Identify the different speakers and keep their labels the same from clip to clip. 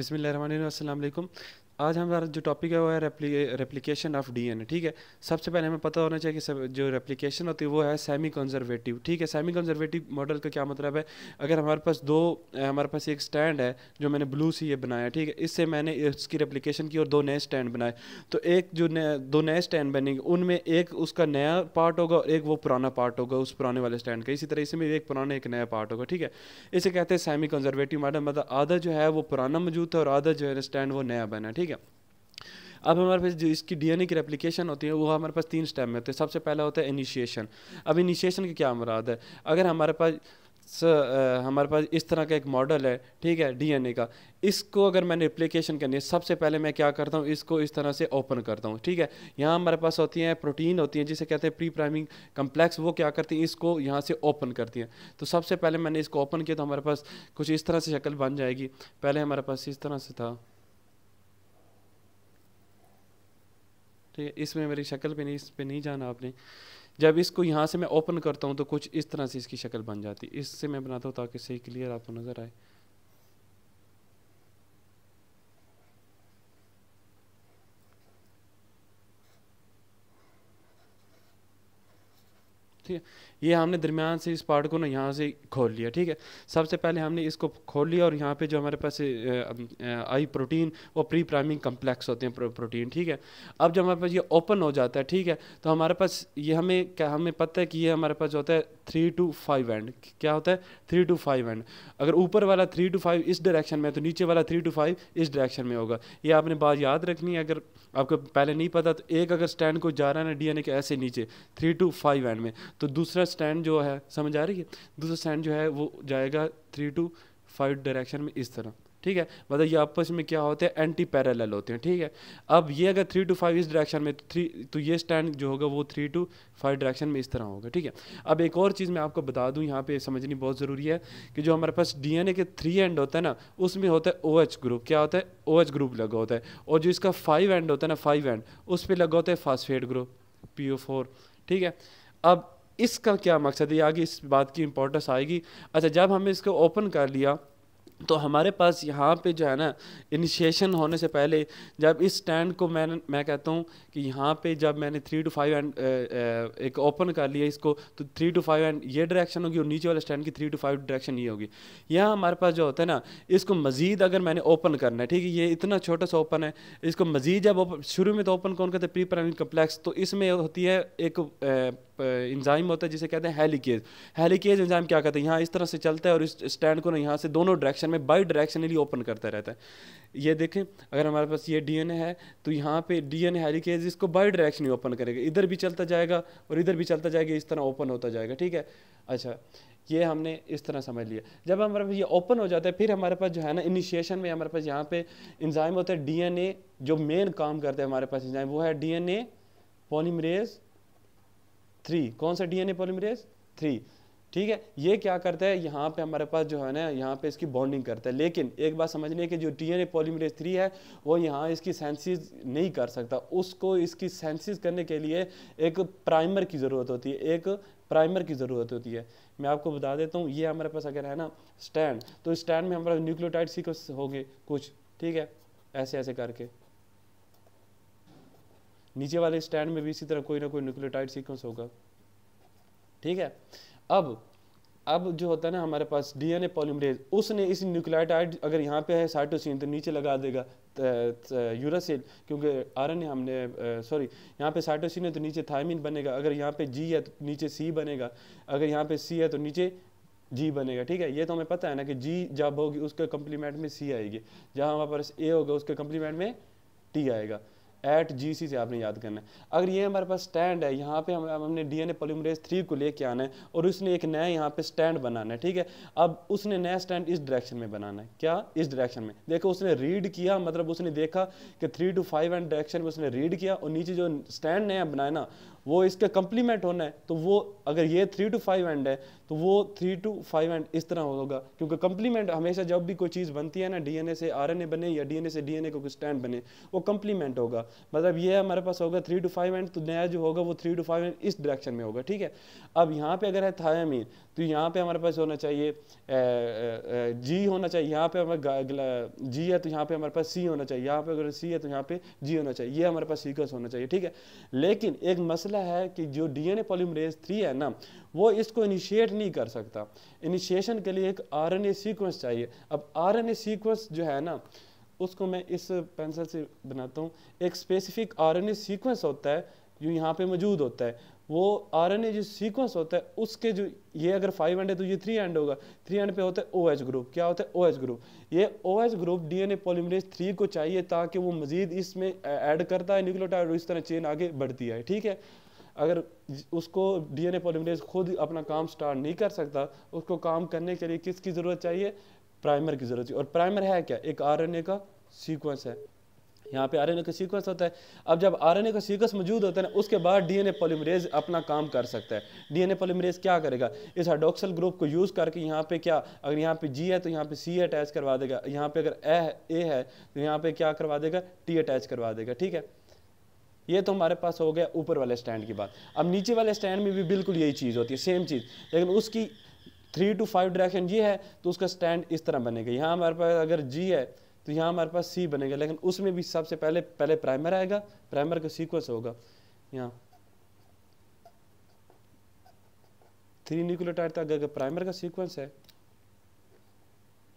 Speaker 1: बिसमीम अल्लाम आज हमारा जो टॉपिक है वो है रेप्लिकेशन ऑफ डीएनए ठीक है सबसे पहले हमें पता होना चाहिए कि जो रेप्लिकेशन होती है वो है सेमी कंजर्वेटिव ठीक है सेमी कंजर्वेटिव मॉडल का क्या मतलब है अगर हमारे पास दो हमारे पास एक स्टैंड है जो मैंने ब्लू से ये बनाया ठीक है इससे मैंने इसकी रेप्लिकेशन की और दो नए स्टैंड बनाए तो एक जो नए दो नए स्टैंड बनेंगे उनमें एक उसका नया पार्ट होगा और एक वो पुराना पार्ट होगा उस पुराने वाले स्टैंड का इसी तरह इसमें एक पुराना एक नया पार्ट होगा ठीक है इसे कहते हैं सेमी कंजर्वेटिव मॉडल मतलब आधा जो है वो पुराना मौजूद था और आधा जो है स्टैंड वो नया बना ठीक है ठीक है अब हमारे पास जो इसकी डीएनए की रेप्लिकेशन होती है वो हमारे पास तीन स्टेप में होते हैं सबसे पहला होता है इनिशिएशन अब इनिशिएशन की क्या मुराद है अगर हमारे पास स, आ, हमारे पास इस तरह का एक मॉडल है ठीक है डीएनए का इसको अगर मैंने रिप्लिकेशन करनी है सबसे पहले मैं क्या करता हूँ इसको इस तरह से ओपन करता हूँ ठीक है यहाँ हमारे पास होती हैं प्रोटीन होती हैं जिसे कहते हैं प्री प्राइमिंग कम्प्लेक्स वो क्या करती हैं इसको यहाँ से ओपन करती हैं तो सबसे पहले मैंने इसको ओपन किया तो हमारे पास कुछ इस तरह से शक्ल बन जाएगी पहले हमारे पास इस तरह से था ठीक है इसमें मेरी शक्ल पे नहीं इस पर नहीं जाना आपने जब इसको यहाँ से मैं ओपन करता हूँ तो कुछ इस तरह से इसकी शक्ल बन जाती है इससे मैं बनाता हूँ ताकि सही क्लियर आपको नज़र आए ठीक है ये हमने दरमियान से इस पार्ट को ना यहाँ से खोल लिया ठीक है सबसे पहले हमने इसको खोल लिया और यहाँ पे जो हमारे पास आई प्रोटीन वो प्री प्राइमिंग कम्प्लेक्स होते हैं प्रोटीन ठीक है अब जब हमारे पास ये ओपन हो जाता है ठीक है तो हमारे पास ये हमें क्या हमें पता है कि ये हमारे पास होता है थ्री टू फाइव एंड क्या होता है थ्री टू फाइव एंड अगर ऊपर वाला थ्री टू फाइव इस डायरेक्शन में तो नीचे वाला थ्री टू फाइव इस डायरेक्शन में होगा ये आपने बात याद रखनी है अगर आपको पहले नहीं पता तो एक अगर स्टैंड को जा रहा है ना डीएनए के ऐसे नीचे थ्री टू फाइव एंड में तो दूसरा स्टैंड जो है समझ आ रही है दूसरा स्टैंड जो है वो जाएगा थ्री टू फाइव डायरेक्शन में इस तरह ठीक है मतलब ये आपस में क्या होते हैं एंटी पैरेलल होते हैं ठीक है अब ये अगर थ्री टू फाइव इस डायरेक्शन में थ्री तो, तो ये स्टैंड जो होगा वो थ्री टू फाइव डायरेक्शन में इस तरह होगा ठीक है अब एक और चीज़ मैं आपको बता दूं यहाँ पे समझनी बहुत ज़रूरी है कि जो हमारे पास डीएनए के थ्री एंड होता है ना उसमें होता है ओ OH ग्रुप क्या होता है ओ OH ग्रुप लगा होता है और जो इसका फाइव एंड होता है ना फाइव एंड उस पर लगा होता है फास्फेट ग्रुप पी ठीक है अब इसका क्या मकसद है आगे इस बात की इम्पोर्टेंस आएगी अच्छा जब हमने इसको ओपन कर लिया तो हमारे पास यहाँ पे जो है ना इनिशिएशन होने से पहले जब इस स्टैंड को मैं मैं कहता हूँ कि यहाँ पे जब मैंने थ्री टू फाइव एंड एक ओपन कर लिया इसको तो थ्री टू फाइव एंड ये डायरेक्शन होगी और नीचे वाले स्टैंड की थ्री टू फाइव डायरेक्शन ये होगी यहाँ हमारे पास जो होता है ना इसको मज़ीद अगर मैंने ओपन करना है ठीक है ये इतना छोटा सा ओपन है इसको मज़ीद जब शुरू में तो ओपन कौन करते प्री प्राइमरी कम्प्लेक्स तो इसमें होती है एक इंजाइम होता है जिसे कहते हैं हेलिकेज हेलिकेज इंजाइम क्या कहते हैं यहाँ इस तरह से चलता है और इस स्टैंड को ना यहाँ से दोनों डायरेक्शन में बाई डायरेक्शनली ओपन करता रहता है ये देखें अगर हमारे पास ये डी है तो यहाँ पे डी एन हेलिकेज इसको बाई डायरेक्शनली ओपन करेगा इधर भी चलता जाएगा और इधर भी चलता जाएगा इस तरह ओपन होता जाएगा ठीक है अच्छा ये हमने इस तरह समझ लिया जब हमारे पास ये ओपन हो जाता है फिर हमारे पास जो है ना इनिशिएशन में हमारे पास यहाँ पे इंजाइम होता है डीएनए जो मेन काम करते हैं हमारे पास इंजाइम वो है डीएनए पॉलीमरेज थ्री कौन सा डीएनए पॉलीमरेज थ्री ठीक है ये क्या करता है यहाँ पे हमारे पास जो है ना यहाँ पे इसकी बॉन्डिंग करता है लेकिन एक बात समझने की जो डीएनए पॉलीमरेज थ्री है वो यहाँ इसकी सेंसिस नहीं कर सकता उसको इसकी सेंसिस करने के लिए एक प्राइमर की ज़रूरत होती है एक प्राइमर की ज़रूरत होती है मैं आपको बता देता हूँ ये हमारे पास अगर है ना स्टैंड तो स्टैंड में हमारे न्यूक्लियोटाइड सीक्वेंस हो गए कुछ ठीक है ऐसे ऐसे करके नीचे वाले स्टैंड में भी इसी तरह कोई ना कोई न्यूक्लियोटाइड सीक्वेंस होगा ठीक है अब अब जो होता है ना हमारे पास डीएनए पॉलीमरेज उसने इस न्यूक्लियोटाइड अगर यहाँ पे है साइटोसिन तो नीचे लगा देगा यूरासिल क्योंकि आरएनए हमने सॉरी यहाँ पे साइटोसिन है तो नीचे थायमिन बनेगा अगर यहाँ पे जी है तो नीचे सी बनेगा अगर यहाँ पे सी है तो नीचे जी बनेगा ठीक है ये तो हमें पता है ना कि जी जब होगी उसके कम्प्लीमेंट में सी आएगी जहाँ हमारे पास ए होगा उसके कम्प्लीमेंट में टी आएगा एट जी सी से आपने याद करना है अगर ये हमारे पास स्टैंड है यहाँ पे हम हमने D N A polymerase three को लेके आना है और उसने एक नया यहाँ पे स्टैंड बनाना है ठीक है अब उसने नया स्टैंड इस डायरेक्शन में बनाना है क्या इस डायरेक्शन में देखो उसने रीड किया मतलब उसने देखा कि three to five end direction में उसने रीड किया और नीचे जो स्टैंड नया बनाया ना वो इसका कम्प्लीमेंट होना है तो वो अगर ये थ्री टू फाइव एंड है तो वो थ्री टू फाइव एंड इस तरह होगा क्योंकि कम्प्लीमेंट हमेशा जब भी कोई चीज़ बनती है ना डीएनए से आरएनए बने या डीएनए से डीएनए को स्टैंड बने वो कम्प्लीमेंट होगा मतलब ये हमारे पास होगा थ्री टू फाइव एंड तो नया जो होगा वो थ्री टू फाइव एंड इस डायरेक्शन में होगा ठीक है अब यहाँ पर अगर है थायामीन तो यहाँ पे हमारे पास होना चाहिए जी होना चाहिए यहाँ पे हमारा जी है तो यहाँ पे हमारे पास सी होना चाहिए यहाँ पे अगर सी है तो यहाँ पे जी होना चाहिए ये हमारे पास सीक्वेंस होना चाहिए ठीक है लेकिन एक मसला है कि जो डी एन पॉलीमरेज थ्री है ना वो इसको इनिशिएट नहीं कर सकता इनिशिएशन के लिए एक आर एन ए सीक्वेंस चाहिए अब आर एन ए सीक्वेंस जो है ना उसको मैं इस पेंसिल से बनाता हूँ एक specific R N A sequence होता है जो यहाँ पे मौजूद होता है वो आर एन ए जो सीक्वेंस होता है उसके जो ये अगर फाइव एंड है तो ये थ्री एंड होगा थ्री एंड पे होता है ओ एच ग्रुप क्या होता है ओ एच ग्रुप ये O H group D N A polymerase three को चाहिए ताकि वो मजीद इसमें ऐड करता है न्यूक्लियोटाइड इस तरह चेन आगे बढ़ती है ठीक है अगर उसको डी एन ए पोलिमरेज खुद अपना काम स्टार्ट नहीं कर सकता उसको काम करने के लिए किसकी ज़रूरत चाहिए प्राइमर की ज़रूरत चाहिए और प्राइमर है क्या एक आर एन ए का सीक्वेंस है यहाँ पे आरएनए का सीक्वेंस होता है अब जब आरएनए का सीक्वेंस मौजूद होता है ना उसके बाद डीएनए पॉलीमरेज अपना काम कर सकता है डीएनए पॉलीमरेज क्या करेगा इस हाइड्रोक्सल ग्रुप को यूज़ करके यहाँ पे क्या अगर यहाँ पे जी है तो यहाँ पे सी अटैच करवा देगा यहाँ पे अगर ए ए है तो यहाँ पे क्या करवा देगा टी अटैच करवा देगा ठीक है ये तो हमारे पास हो गया ऊपर वाले स्टैंड की बात अब नीचे वाले स्टैंड में भी बिल्कुल यही चीज़ होती है सेम चीज़ लेकिन उसकी थ्री टू फाइव डायरेक्शन ये है तो उसका स्टैंड इस तरह बनेगा यहाँ हमारे पास अगर जी है तो यहाँ हमारे पास सी बनेगा लेकिन उसमें भी सबसे पहले पहले प्राइमर आएगा प्राइमर का सीक्वेंस होगा यहाँ थ्री न्यूक्लियोटाइड तक अगर प्राइमर का सीक्वेंस है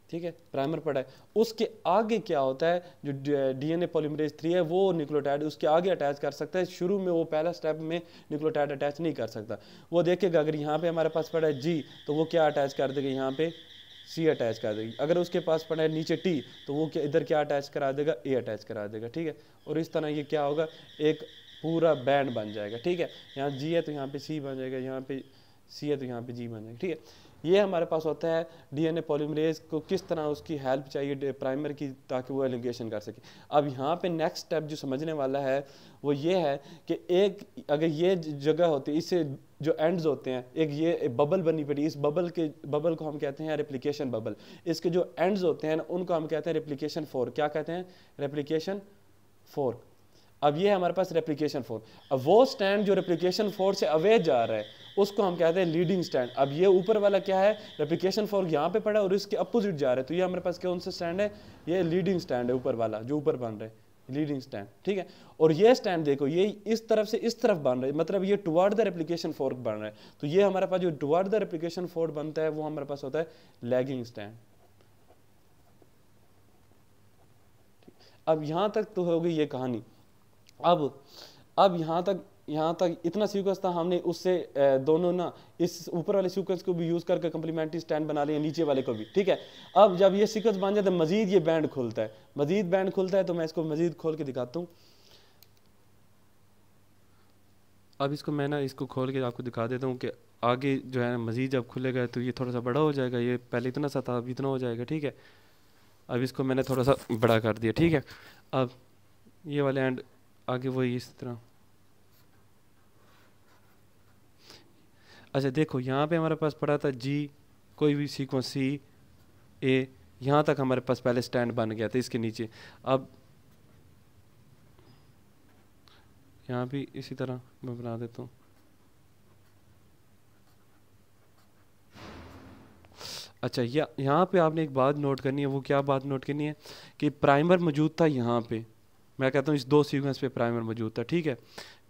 Speaker 1: ठीक है प्राइमर पड़ा है उसके आगे क्या होता है जो डीएनए पॉलीमरेज थ्री है वो न्यूक्लियोटाइड उसके आगे अटैच कर सकता है शुरू में वो पहला स्टेप में न्यूक्लियोटाइड अटैच नहीं कर सकता वो देखेगा अगर यहाँ पे हमारे पास पड़ा है जी तो वो क्या अटैच कर देगा यहाँ पे सी अटैच करा देगी अगर उसके पास पड़ा है नीचे टी तो वो क्या इधर क्या अटैच करा देगा ए अटैच करा देगा ठीक है और इस तरह ये क्या होगा एक पूरा बैंड बन जाएगा ठीक है यहाँ जी है तो यहाँ पे सी बन जाएगा यहाँ पे सी है तो यहाँ पे जी बन जाएगा ठीक है ये हमारे पास होता है डीएनए पॉलीमरेज को किस तरह उसकी हेल्प चाहिए प्राइमर की ताकि वो एलिगेशन कर सके अब यहाँ पे नेक्स्ट स्टेप जो समझने वाला है वो ये है कि एक अगर ये जगह होती इससे जो एंड्स होते हैं एक ये एक बबल बनी पड़ी इस बबल के बबल को हम कहते हैं रेप्लिकेशन बबल इसके जो एंड्स होते हैं उनको हम कहते हैं रेप्लीकेशन फोर क्या कहते हैं रेप्लीकेशन फोर अब ये है हमारे पास रेप्लिकेशन फोर्स अब वो स्टैंड जो रेप्लिकेशन फोर्स से अवे जा रहा है उसको हम कहते हैं लीडिंग स्टैंड अब ये ऊपर वाला क्या है रेप्लिकेशन फोर्स यहाँ पे पड़ा और इसके अपोजिट जा रहा है तो ये हमारे पास कौन सा स्टैंड है ये लीडिंग स्टैंड है ऊपर वाला जो ऊपर बन रहा है लीडिंग स्टैंड ठीक है और ये स्टैंड देखो ये इस तरफ से इस तरफ बन रहा है मतलब ये टुवर्ड द रेप्लिकेशन फोर्क बन रहा है तो ये हमारे पास जो टुवर्ड द रेप्लिकेशन फोर्क बनता है वो हमारे पास होता है लैगिंग स्टैंड अब यहां तक तो होगी ये कहानी अब अब यहाँ तक यहाँ तक इतना सीक्वेंस था हमने उससे दोनों ना इस ऊपर वाले सीक्वेंस को भी यूज़ करके कम्प्लीमेंट्री स्टैंड बना लिया नीचे वाले को भी ठीक है अब जब ये सीक्वेंस बन जाता तो है मजीद ये बैंड खुलता है मजीद बैंड खुलता है तो मैं इसको मजीद खोल के दिखाता हूँ अब इसको मैं ना इसको खोल के आपको दिखा देता हूँ कि आगे जो है मज़ीद जब खुलेगा तो ये थोड़ा सा बड़ा हो जाएगा ये पहले इतना सा था अब इतना हो जाएगा ठीक है अब इसको मैंने थोड़ा सा बड़ा कर दिया ठीक है अब ये वाले एंड आगे वही इस तरह अच्छा देखो यहाँ पे हमारे पास पड़ा था जी कोई भी सीक्वेंस सी ए यहाँ तक हमारे पास पहले स्टैंड बन गया था इसके नीचे अब यहाँ भी इसी तरह मैं बना देता हूँ अच्छा यह यहाँ पे आपने एक बात नोट करनी है वो क्या बात नोट करनी है कि प्राइमर मौजूद था यहाँ पे मैं कहता हूँ इस दो सीक्वेंस पे प्राइमर मौजूद था ठीक है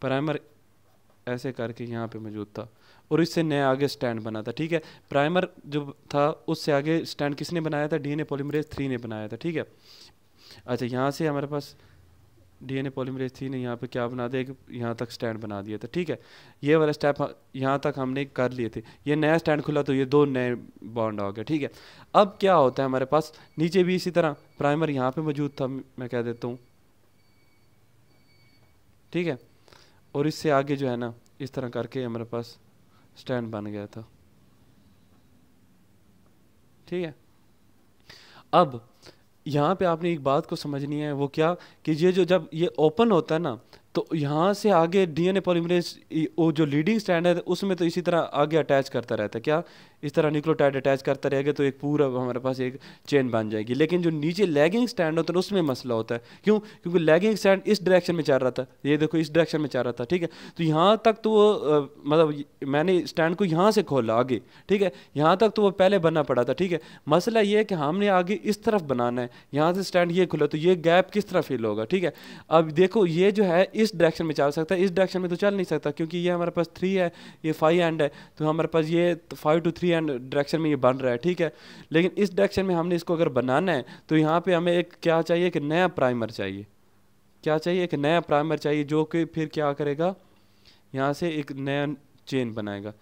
Speaker 1: प्राइमर ऐसे करके यहाँ पे मौजूद था और इससे नया आगे स्टैंड बना था ठीक है प्राइमर जो था उससे आगे स्टैंड किसने बनाया था डीएनए पॉलीमरेज थ्री ने बनाया था ठीक है अच्छा यहाँ से हमारे पास डीएनए पॉलीमरेज थ्री ने यहाँ पे क्या बना दिया यहाँ तक स्टैंड बना दिया था ठीक है ये वाला स्टेप यहाँ तक हमने कर लिए थे ये नया स्टैंड खुला तो ये दो नए बॉन्ड आ गए ठीक है अब क्या होता है हमारे पास नीचे भी इसी तरह प्राइमर यहाँ पर मौजूद था मैं कह देता हूँ ठीक है और इससे आगे जो है ना इस तरह करके हमारे पास स्टैंड बन गया था ठीक है अब यहाँ पे आपने एक बात को समझनी है वो क्या कि ये जो जब ये ओपन होता है ना तो यहाँ से आगे डीएनए पॉलीमरेज वो जो लीडिंग स्टैंड है उसमें तो इसी तरह आगे अटैच करता रहता है क्या इस तरह न्यूक्लियोटाइड अटैच करता रहेगा तो एक पूरा हमारे पास एक चेन बन जाएगी लेकिन जो नीचे लैगिंग स्टैंड होता है उसमें मसला होता है क्यों क्योंकि लैगिंग स्टैंड इस डायरेक्शन में चल रहा था ये देखो इस डायरेक्शन में चल रहा था ठीक है तो यहाँ तक तो वो मतलब मैंने स्टैंड को यहाँ से खोला आगे ठीक है यहाँ तक तो वो पहले बनना पड़ा था ठीक है मसला ये है कि हमने आगे इस तरफ बनाना है यहाँ से स्टैंड ये खुला तो ये गैप किस तरह फील होगा ठीक है अब देखो ये जो है इस डायरेक्शन में चल सकता है इस डायरेक्शन में तो चल नहीं सकता क्योंकि ये हमारे पास थ्री है ये फाइव एंड है तो हमारे पास ये five to three end direction में ये बन रहा है ठीक है लेकिन इस डायरेक्शन में हमने इसको अगर बनाना है तो यहाँ पर हमें एक क्या चाहिए एक नया प्राइमर चाहिए क्या चाहिए एक नया प्राइमर चाहिए जो कि फिर क्या करेगा यहाँ से एक नया चेन बनाएगा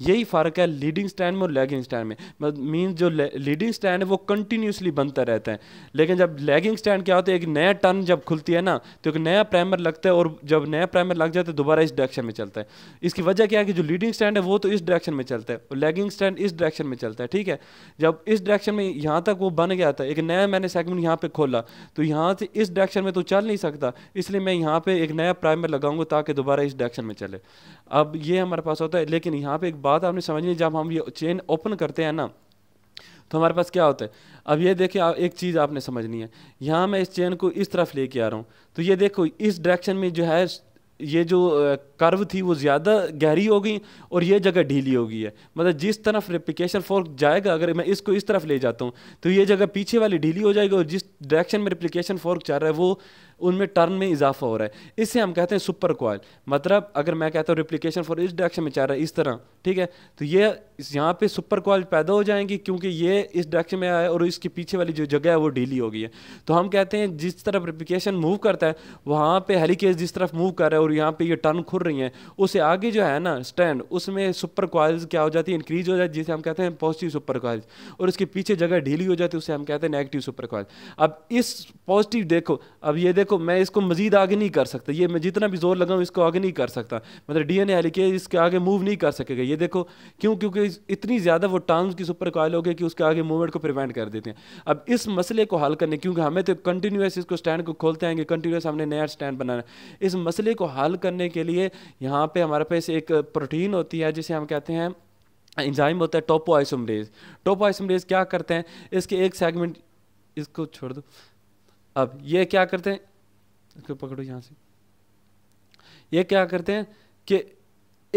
Speaker 1: यही फ़र्क है लीडिंग स्टैंड में और लैगिंग स्टैंड में मीन मतलब जो लीडिंग स्टैंड है वो कंटिन्यूसली बनता रहता है लेकिन जब लैगिंग स्टैंड क्या होता है एक नया टर्न जब खुलती है ना तो एक नया प्राइमर लगता है और जब नया प्राइमर लग जाता है तो दोबारा इस डायरेक्शन में चलता है इसकी वजह क्या है कि जो लीडिंग स्टैंड है वो तो इस डायरेक्शन में चलता है और लैगिंग स्टैंड इस डायरेक्शन में चलता है ठीक है जब इस डायरेक्शन में यहाँ तक वो बन गया था एक नया मैंने सेगमेंट यहाँ पर खोला तो यहाँ से इस डायरेक्शन में तो चल नहीं सकता इसलिए मैं यहाँ पर एक नया प्राइमर लगाऊंगा ताकि दोबारा इस डायरेक्शन में चले अब ये हमारे पास होता है लेकिन यहाँ पर एक बात आपने समझ ली जब हम ये चेन ओपन करते हैं ना तो हमारे पास क्या होता है अब ये देखिए एक चीज़ आपने समझनी है यहाँ मैं इस चेन को इस तरफ लेके आ रहा हूँ तो ये देखो इस डायरेक्शन में जो है ये जो कर्व थी वो ज़्यादा गहरी हो गई और ये जगह ढीली हो गई है मतलब जिस तरफ रिप्लिकेशन फोर्क जाएगा अगर मैं इसको इस तरफ ले जाता हूँ तो ये जगह पीछे वाली ढीली हो जाएगी और जिस डायरेक्शन में रिप्लिकेशन फोर्क चाह रहा है वो उनमें टर्न में इजाफा हो रहा है इससे हम कहते हैं सुपर कॉयल मतलब अगर मैं कहता हूँ रिप्लीकेशन फॉर इस डायरेक्शन में चाह रहा है इस तरह ठीक है तो ये यहाँ पे सुपर कॉयल पैदा हो जाएंगी क्योंकि ये इस डायरेक्शन में आया और इसके पीछे वाली जो जगह है वो ढीली हो गई है तो हम कहते हैं जिस तरफ रिप्लीकेशन मूव करता है वहाँ पर हेलीकेज जिस तरफ मूव कर रहा है और यहाँ पर ये टर्न खुल रही है उसे आगे जो है ना स्टैंड उसमें सुपर कॉयल्स क्या हो जाती है इंक्रीज हो जाती है जिसे हम कहते हैं पॉजिटिव सुपर कॉयल्स और इसके पीछे जगह ढीली हो जाती है उसे हम कहते हैं नेगेटिव सुपर कॉयल अब इस पॉजिटिव देखो अब ये देखो देखो मैं इसको मजीद आगे नहीं कर सकता ये मैं जितना भी जोर लगाऊँ इसको आगे नहीं कर सकता मतलब डी एन ए लिखे इसके आगे मूव नहीं कर सकेगा ये देखो क्यों क्योंकि इतनी ज़्यादा वो टांग्स की सुपर कॉयल हो गए कि उसके आगे मूवमेंट को प्रिवेंट कर देते हैं अब इस मसले को हल करने क्योंकि हमें तो कंटिन्यूस इसको स्टैंड को खोलते आएंगे कंटिन्यूस हमने नया स्टैंड बनाना इस मसले को हल करने के लिए यहाँ पर हमारे पास एक प्रोटीन होती है जिसे हम कहते हैं इंजाइम होता है टोपो आइसमरेज टोपो आइसमरेज क्या करते हैं इसके एक सेगमेंट इसको छोड़ दो अब ये क्या करते हैं इसको पकड़ो यहाँ से ये क्या करते हैं कि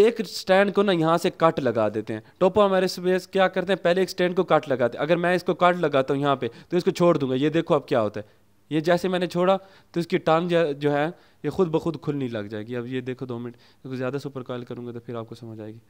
Speaker 1: एक स्टैंड को ना यहाँ से कट लगा देते हैं टोपो हमारे स्पेस क्या करते हैं पहले एक स्टैंड को कट लगाते हैं अगर मैं इसको कट लगाता हूँ यहाँ पे तो इसको छोड़ दूंगा ये देखो अब क्या होता है ये जैसे मैंने छोड़ा तो इसकी टांग जो है ये खुद ब खुद खुलनी लग जाएगी अब ये देखो दो मिनट ज़्यादा सुपर कॉल करूँगा तो फिर आपको समझ आएगी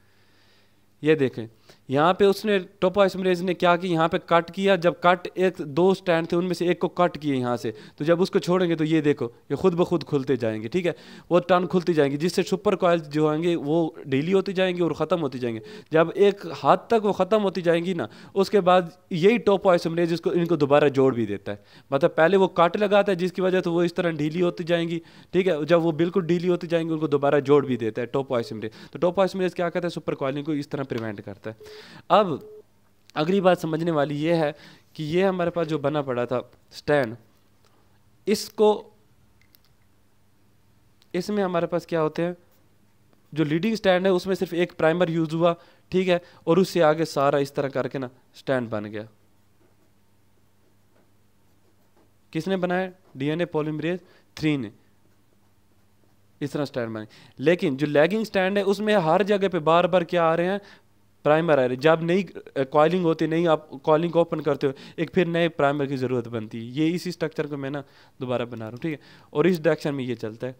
Speaker 1: ये देखें यहाँ पे उसने टोपा इसमरेज ने क्या किया यहाँ पे कट किया जब कट एक दो स्टैंड थे उनमें से एक को कट किए यहाँ से तो जब उसको छोड़ेंगे तो ये देखो ये खुद ब खुद खुलते जाएंगे ठीक है वो टर्न खुलती जाएंगी जिससे सुपर कॉयल जो होंगे वो डेली होती जाएंगी और ख़त्म होती जाएंगे जब एक हाथ तक वो ख़त्म होती जाएंगी ना उसके बाद यही टोपा इसमरेज इसको इनको दोबारा जोड़ भी देता है मतलब पहले वो कट लगाता है जिसकी वजह से वो इस तरह ढीली होती जाएंगी ठीक है जब वो बिल्कुल ढीली होती जाएंगी उनको दोबारा जोड़ भी देता है टोपा इसमरेज तो टोपा इसमरेज क्या करता है सुपर कॉयलिंग को इस तरह प्रिवेंट करता है अब अगली बात समझने वाली ये है कि ये हमारे पास जो बना पड़ा था स्टैंड इसको इसमें हमारे पास क्या होते हैं जो लीडिंग स्टैंड है उसमें सिर्फ एक प्राइमर यूज हुआ ठीक है और उससे आगे सारा इस तरह करके ना स्टैंड बन गया किसने बनाया डीएनए पॉलीमरेज थ्री ने इस तरह स्टैंड बने लेकिन जो लैगिंग स्टैंड है उसमें हर जगह पे बार बार क्या आ रहे हैं प्राइमर आ रहे जब नई कॉलिंग होती नहीं आप कॉलिंग को ओपन करते हो एक फिर नए प्राइमर की ज़रूरत बनती है ये इसी स्ट्रक्चर को मैं ना दोबारा बना रहा हूँ ठीक है और इस डायरेक्शन में ये चलता है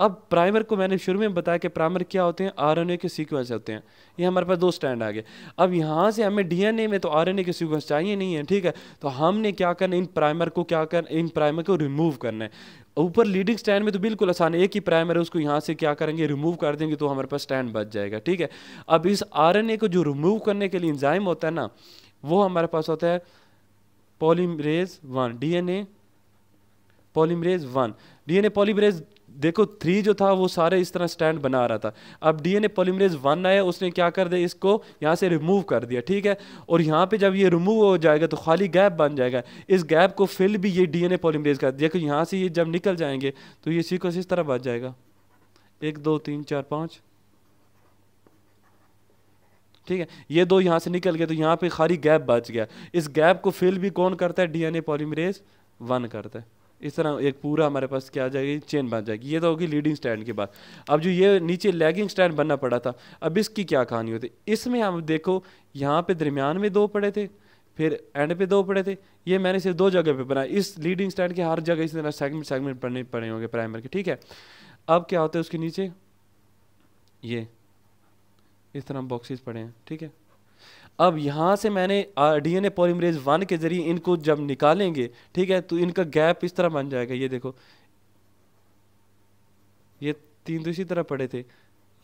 Speaker 1: अब प्राइमर को मैंने शुरू में बताया कि प्राइमर क्या होते हैं आर के सीक्वेंस होते हैं ये हमारे पास दो स्टैंड आ गए अब यहाँ से हमें डीएनए में तो आर के सीक्वेंस चाहिए नहीं है ठीक है तो हमने क्या करना इन प्राइमर को क्या कर इन प्राइमर को रिमूव करना है ऊपर लीडिंग स्टैंड में तो बिल्कुल आसान है एक ही प्राइमर है उसको यहाँ से क्या करेंगे रिमूव कर देंगे तो हमारे पास स्टैंड बच जाएगा ठीक है अब इस आर को जो रिमूव करने के लिए इंजाइम होता है ना वो हमारे पास होता है polymerase one D A polymerase one DNA polymerase देखो थ्री जो था वो सारे इस तरह स्टैंड बना रहा था अब डीएनए पॉलीमरेज वन आया उसने क्या कर दिया इसको यहाँ से रिमूव कर दिया ठीक है और यहाँ पे जब ये रिमूव हो जाएगा तो खाली गैप बन जाएगा इस गैप को फिल भी ये डीएनए पॉलीमरेज कर देखो यहाँ से ये जब निकल जाएंगे तो ये सीक्वेंस इस तरह बच जाएगा एक दो तीन चार पाँच ठीक है ये दो यहाँ से निकल गए तो यहाँ पर खाली गैप बच गया इस गैप को फिल भी कौन करता है डी डीएनए पॉलीमरेज वन करता है इस तरह एक पूरा हमारे पास क्या आ जाएगी चेन बन जाएगी ये तो होगी लीडिंग स्टैंड के बाद अब जो ये नीचे लैगिंग स्टैंड बनना पड़ा था अब इसकी क्या कहानी होती इसमें हम देखो यहाँ पे दरमियान में दो पड़े थे फिर एंड पे दो पड़े थे ये मैंने सिर्फ दो जगह पे बनाया इस लीडिंग स्टैंड के हर जगह इस तरह सेगमेंट सेगमेंट पड़ने पड़े होंगे प्राइमर के ठीक है अब क्या होता है उसके नीचे ये इस तरह बॉक्सेस पड़े हैं ठीक है अब यहाँ से मैंने D N A polymerase one के ज़रिए इनको जब निकालेंगे ठीक है तो इनका गैप इस तरह बन जाएगा ये देखो ये तीन तो इसी तरह पड़े थे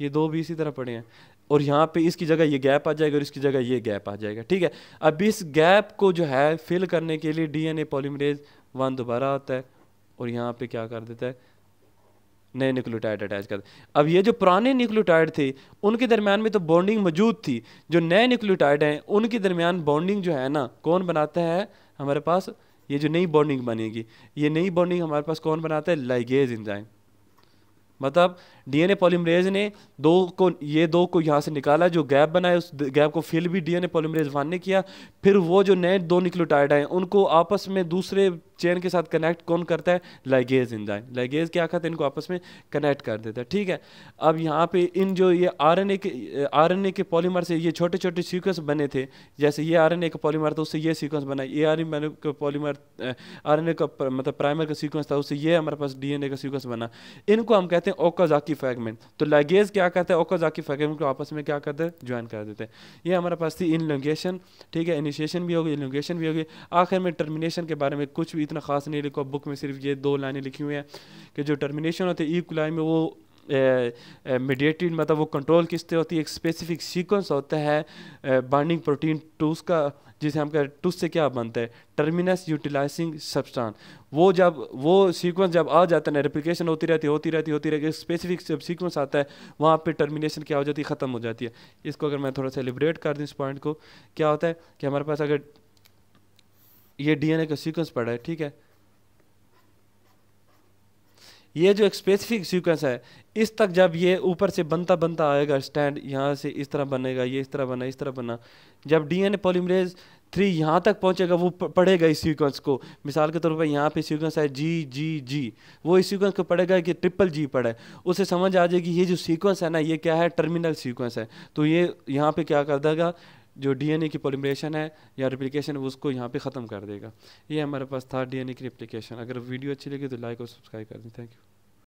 Speaker 1: ये दो भी इसी तरह पड़े हैं और यहाँ पे इसकी जगह ये गैप आ जाएगा और इसकी जगह ये गैप आ जाएगा ठीक है अब इस गैप को जो है फिल करने के लिए D N A polymerase one दोबारा आता है और यहाँ पे क्या कर देता है नए न्यूक्लियोटाइड अटैच कर अब ये जो पुराने न्यूक्लियोटाइड थे उनके दरमियान में तो बॉन्डिंग मौजूद थी जो नए न्यूक्लियोटाइड हैं उनके दरमियान बॉन्डिंग जो है ना कौन बनाता है हमारे पास ये जो नई बॉन्डिंग बनेगी ये नई बॉन्डिंग हमारे पास कौन बनाता है लाइगेज इंजाइम मतलब डीएनए पॉलीमरेज ने दो को ये दो को यहाँ से निकाला जो गैप बनाया उस गैप को फिल भी डीएनए पॉलीमरेज वन ने किया फिर वो जो नए दो निक्लोटाइड आए उनको आपस में दूसरे चेन के साथ कनेक्ट कौन करता है लाइगेज इंजाइम लाइगेज क्या करते हैं इनको आपस में कनेक्ट कर देता है ठीक है अब यहाँ पे इन जो ये आरएनए के आरएनए के पॉलीमर से ये छोटे छोटे सीक्वेंस बने थे जैसे ये आरएनए का पॉलीमर था उससे ये सीक्वेंस बना ये आर का पॉलीमर आरएनए का मतलब प्राइमर का सीक्वेंस था उससे ये हमारे पास डीएनए का सीक्वेंस बना इनको हम कहते हैं ओकाजाकी ओकोजाकी फ्रेगमेंट तो लगेज क्या करते हैं ओकोजाकी फ्रेगमेंट को आपस में क्या करते हैं ज्वाइन कर देते हैं ये हमारे पास थी इनलोंगेशन ठीक है इनिशिएशन भी होगी इनलोंगेशन भी होगी आखिर में टर्मिनेशन के बारे में कुछ भी इतना खास नहीं लिखा बुक में सिर्फ ये दो लाइनें लिखी हुई हैं कि जो टर्मिनेशन होते है ई कुलाई में वो मीडिएटेड मतलब वो कंट्रोल किससे होती है एक स्पेसिफिक सीक्वेंस होता है बाइंडिंग प्रोटीन टूस का जिसे हम कह टूस से क्या बनता है टर्मिनस यूटिलाइजिंग सब्सटान वो जब वो सीक्वेंस जब आ जाता है ना रेप्लिकेशन होती रहती होती रहती होती रहती स्पेसिफिक जब सीक्वेंस आता है वहाँ पे टर्मिनेशन क्या हो जाती है ख़त्म हो जाती है इसको अगर मैं थोड़ा सा एलिब्रेट कर दूँ इस पॉइंट को क्या होता है कि हमारे पास अगर ये डी का सीक्वेंस पड़ा है ठीक है ये जो एक स्पेसिफिक सीक्वेंस है इस तक जब ये ऊपर से बनता बनता आएगा स्टैंड यहाँ से इस तरह बनेगा ये इस तरह बना इस तरह बना जब डी एन पॉलीमरेज थ्री यहाँ तक पहुँचेगा वो पढ़ेगा इस सीक्वेंस को मिसाल के तौर पर यहाँ पे सीक्वेंस है जी जी जी वो इस सीक्वेंस को पढ़ेगा कि ट्रिपल जी पढ़े उसे समझ आ जाएगी ये जो सीक्वेंस है ना ये क्या है टर्मिनल सीक्वेंस है तो ये यहाँ पे क्या कर देगा जो डीएनए की पोलिमरेशन है या रिप्लिकेशन उसको यहाँ पे ख़त्म कर देगा ये हमारे पास था डीएनए की रिप्लिकेशन अगर वीडियो अच्छी लगी तो लाइक और सब्सक्राइब कर दें थैंक यू